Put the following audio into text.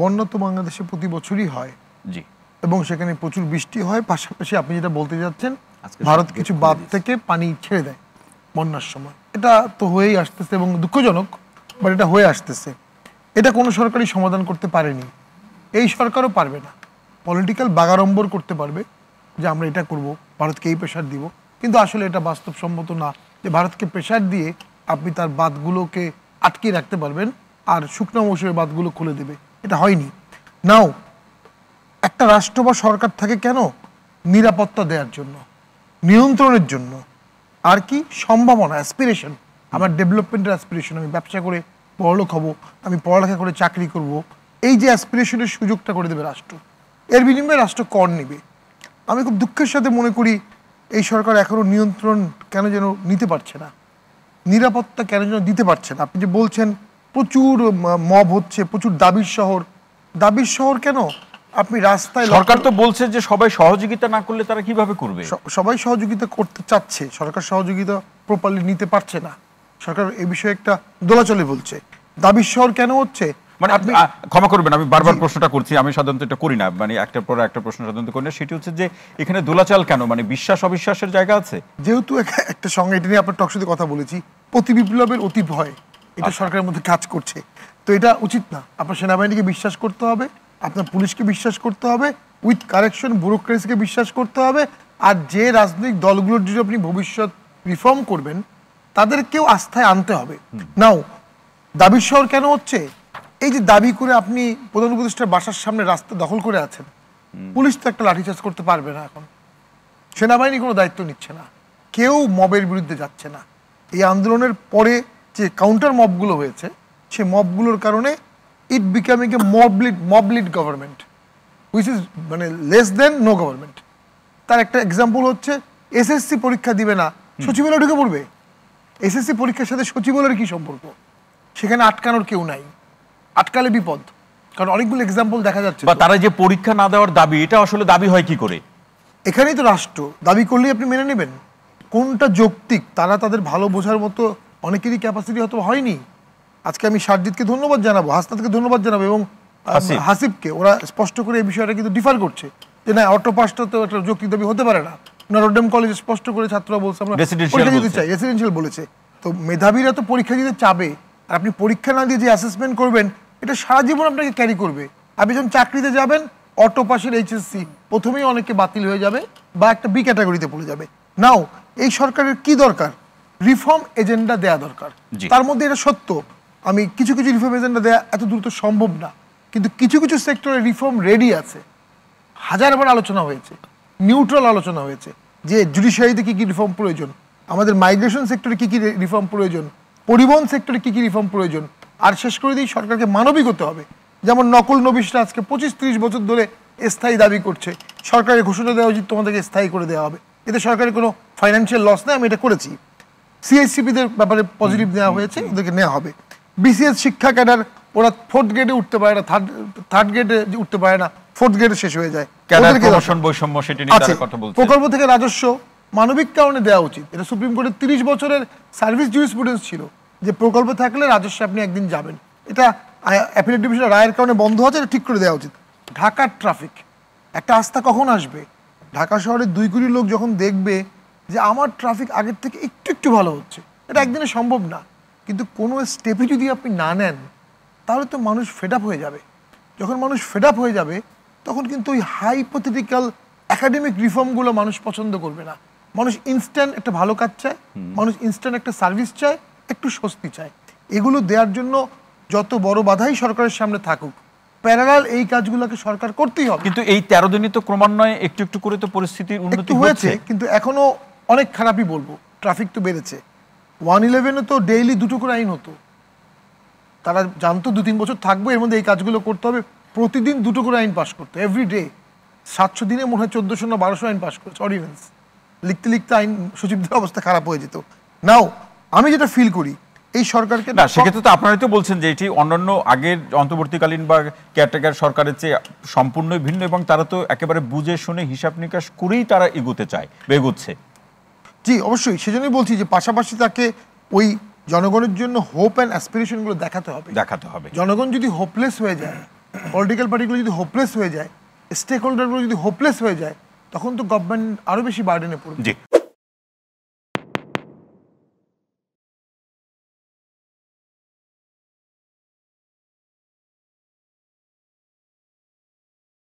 বন্যা তো বাংলাদেশে প্রতি বছরই হয় জি এবং সেখানে প্রচুর বৃষ্টি হয় পাশাপাশি আপনি যেটা বলতে যাচ্ছেন ভারত কিছু বাদ থেকে পানি ছেড়ে দেয় বন্যার সময় এটা তো হয়েই আসতেছে এবং দুঃখজনক বাট এটা হয়ে আসতেছে এটা কোনো সরকারই সমাধান করতে পারেনি এই সরকারও পারবে না পলিটিক্যাল বাগাড়ম্বর করতে পারবে যে আমরা এটা করব ভারতকে এই প্রেশার দিব কিন্তু আসলে এটা বাস্তবসম্মত না যে ভারতকে প্রেশার দিয়ে আপনি তার বাদগুলোকে আটকিয়ে রাখতে পারবেন আর শুকনো মৌসুমে বাদগুলো খুলে দেবে এটা হয়নি নাও একটা রাষ্ট্র বা সরকার থাকে কেন নিরাপত্তা দেওয়ার জন্য নিয়ন্ত্রণের জন্য আর কি সম্ভাবনা অ্যাসপিরেশন আমার ডেভেলপমেন্টের অ্যাসপিরেশন আমি ব্যবসা করে বড়লোক হব আমি পড়ালেখা করে চাকরি করব এই যে অ্যাসপিরেশনের সুযোগটা করে দেবে রাষ্ট্র এর বিনিময়ে রাষ্ট্র কর নেবে আমি খুব দুঃখের সাথে মনে করি এই সরকার এখনও নিয়ন্ত্রণ কেন যেন নিতে পারছে না নিরাপত্তা কেন যেন দিতে পারছে না আপনি যে বলছেন প্রচুর মব হচ্ছে প্রচুর দাবির শহর দাবির শহর কেন আপনি রাস্তায় সরকার তো বলছে যে সবাই সহযোগিতা না করলে তারা কিভাবে করবে সবাই সহযোগিতা করতে চাচ্ছে সরকার সহযোগিতা প্রপারলি নিতে পারছে না সরকার এ বিষয়ে একটা দোলাচলে বলছে দাবির শহর কেন হচ্ছে মানে আপনি ক্ষমা করবেন আমি বারবার প্রশ্নটা করছি আমি সাধারণত এটা করি না মানে একটার পর একটা প্রশ্ন সাধারণত করি না সেটি হচ্ছে যে এখানে দোলাচাল কেন মানে বিশ্বাস অবিশ্বাসের জায়গা আছে যেহেতু একটা সঙ্গে এটা নিয়ে আপনার টকশোতে কথা বলেছি প্রতি বিপ্লবের অতি ভয় এটা আচ্ছা। সরকারের মধ্যে কাজ করছে তো এটা উচিত না আপনার সেনাবাহিনীকে বিশ্বাস করতে হবে আপনার পুলিশকে বিশ্বাস করতে হবে উইথ কারেকশন ব্যুরোক্রেসিকে বিশ্বাস করতে হবে আর যে রাজনৈতিক দলগুলোর যদি আপনি ভবিষ্যৎ রিফর্ম করবেন তাদেরকেও আস্থায় আনতে হবে নাও দাবি শহর কেন হচ্ছে এই যে দাবি করে আপনি প্রধান উপদেষ্টার বাসার সামনে রাস্তা দখল করে আছেন পুলিশ তো একটা লাঠিচার্জ করতে পারবে না এখন সেনাবাহিনী কোনো দায়িত্ব নিচ্ছে না কেউ মবের বিরুদ্ধে যাচ্ছে না এই আন্দোলনের পরে যে কাউন্টার মবগুলো হয়েছে সেই মবগুলোর কারণে it becoming a mob led mob led government which is মানে লেস দেন নো গভর্নমেন্ট তার একটা এক্সাম্পল হচ্ছে এসএসসি পরীক্ষা দিবে না সচিবালয় ঢুকে পড়বে এসএসসি পরীক্ষার সাথে সচিবালয়ের কি সম্পর্ক সেখানে আটকানোর কেউ নাই আটকালে বিপদ কারণ অনেকগুলো এক্সাম্পল দেখা যাচ্ছে বা তারা যে পরীক্ষা না দেওয়ার দাবি এটা আসলে দাবি হয় কি করে এখানেই তো রাষ্ট্র দাবি করলেই আপনি মেনে নেবেন কোনটা যৌক্তিক তারা তাদের ভালো বোঝার মতো অনেকেরই ক্যাপাসিটি হয়তো হয়নি আজকে আমি সারজিৎকে ধন্যবাদ জানাবো হাসনাতকে ধন্যবাদ জানাবো এবং হাসিবকে ওরা স্পষ্ট করে এই বিষয়টা কিন্তু ডিফার করছে যে না অটো তো একটা যৌক্তিক দাবি হতে পারে না নটরডেম কলেজ স্পষ্ট করে ছাত্ররা বলছে আমরা পরীক্ষা দিতে চাই রেসিডেন্সিয়াল বলেছে তো মেধাবীরা তো পরীক্ষা দিতে চাবে আর আপনি পরীক্ষা না দিয়ে যে অ্যাসেসমেন্ট করবেন এটা সারা জীবন আপনাকে ক্যারি করবে আপনি যখন চাকরিতে যাবেন অটো পাশের এইচএসসি প্রথমেই অনেকে বাতিল হয়ে যাবে বা একটা বি ক্যাটাগরিতে পড়ে যাবে নাও এই সরকারের কি দরকার রিফর্ম এজেন্ডা দেয়া দরকার তার মধ্যে এটা সত্য আমি কিছু কিছু রিফর্ম এজেন্ডা দেয়া এত দ্রুত সম্ভব না কিন্তু কিছু কিছু সেক্টরে রিফর্ম রেডি আছে হাজারবার আলোচনা হয়েছে নিউট্রাল আলোচনা হয়েছে যে জুডিশিয়ারিতে কী কী রিফর্ম প্রয়োজন আমাদের মাইগ্রেশন সেক্টরে কী কী রিফর্ম প্রয়োজন পরিবহন সেক্টরে কী কী রিফর্ম প্রয়োজন আর শেষ করে দিয়ে সরকারকে মানবিক হতে হবে যেমন নকল নবিশরা আজকে পঁচিশ ত্রিশ বছর ধরে স্থায়ী দাবি করছে সরকারের ঘোষণা দেওয়া উচিত তোমাদেরকে স্থায়ী করে দেওয়া হবে এতে সরকারের কোনো ফাইন্যান্সিয়াল লস নেই আমি এটা করেছি সিএসসিপিদের ব্যাপারে পজিটিভ নেওয়া হয়েছে ওদেরকে নেওয়া হবে বিসিএস শিক্ষা ক্যাডার ওরা ফোর্থ গ্রেডে উঠতে পারে না থার্ড থার্ড গ্রেডে উঠতে পারে না ফোর্থ গ্রেডে শেষ হয়ে যায় বৈষম্য সেটা নিয়ে তারা কথা বলছে প্রকল্প থেকে রাজস্ব মানবিক কারণে দেওয়া উচিত এটা সুপ্রিম কোর্টের তিরিশ বছরের সার্ভিস জুরিসপ্রুডেন্স ছিল যে প্রকল্প থাকলে রাজস্ব আপনি একদিন যাবেন এটা অ্যাপিলেট ডিভিশন রায়ের কারণে বন্ধ আছে এটা ঠিক করে দেওয়া উচিত ঢাকার ট্রাফিক একটা আস্থা কখন আসবে ঢাকা শহরে দুই কোটি লোক যখন দেখবে যে আমার ট্রাফিক আগের থেকে একটু একটু ভালো হচ্ছে এটা একদিনে সম্ভব না কিন্তু কোনো স্টেপে যদি আপনি না নেন তাহলে তো মানুষ ফেড আপ হয়ে যাবে যখন মানুষ ফেড আপ হয়ে যাবে তখন কিন্তু ওই হাইপোথেটিক্যাল একাডেমিক রিফর্মগুলো মানুষ পছন্দ করবে না মানুষ ইনস্ট্যান্ট একটা ভালো কাজ চায় মানুষ ইনস্ট্যান্ট একটা সার্ভিস চায় একটু স্বস্তি চায় এগুলো দেওয়ার জন্য যত বড় বাধাই সরকারের সামনে থাকুক প্যারালাল এই কাজগুলোকে সরকার করতেই হবে কিন্তু এই তেরো দিনে তো ক্রমান্বয়ে একটু একটু করে তো পরিস্থিতির উন্নতি হয়েছে কিন্তু এখনো অনেক খারাপই বলবো ট্রাফিক তো বেড়েছে ওয়ান ইলেভেনে তো ডেইলি দুটো করে আইন হতো তারা জানতো দু তিন বছর থাকবে এর মধ্যে এই কাজগুলো করতে হবে প্রতিদিন দুটো করে আইন পাশ করতো এভরি ডে সাতশো দিনে মনে হয় চোদ্দোশো না বারোশো আইন পাশ করেছে অর্ডিনেন্স লিখতে লিখতে আইন সচিবদের অবস্থা খারাপ হয়ে যেত নাও আমি যেটা ফিল করি এই সরকারকে না সেক্ষেত্রে তো আপনারাই তো বলছেন যে এটি অন্যান্য আগের অন্তর্বর্তীকালীন বা কেয়ারটেকার সরকারের চেয়ে সম্পূর্ণই ভিন্ন এবং তারা তো একেবারে বুঝে শুনে হিসাব নিকাশ করেই তারা এগোতে চায় বেগোচ্ছে জি অবশ্যই সেজন্যই বলছি যে পাশাপাশি তাকে ওই জনগণের জন্য হোপ অ্যান্ড অ্যাসপিরেশনগুলো দেখাতে হবে দেখাতে হবে জনগণ যদি হোপলেস হয়ে যায় পলিটিক্যাল পার্টিগুলো যদি হোপলেস হয়ে যায় স্টেক হোল্ডারগুলো যদি হোপলেস হয়ে যায় তখন তো গভর্নমেন্ট আরও বেশি বার্ডেনে পড়বে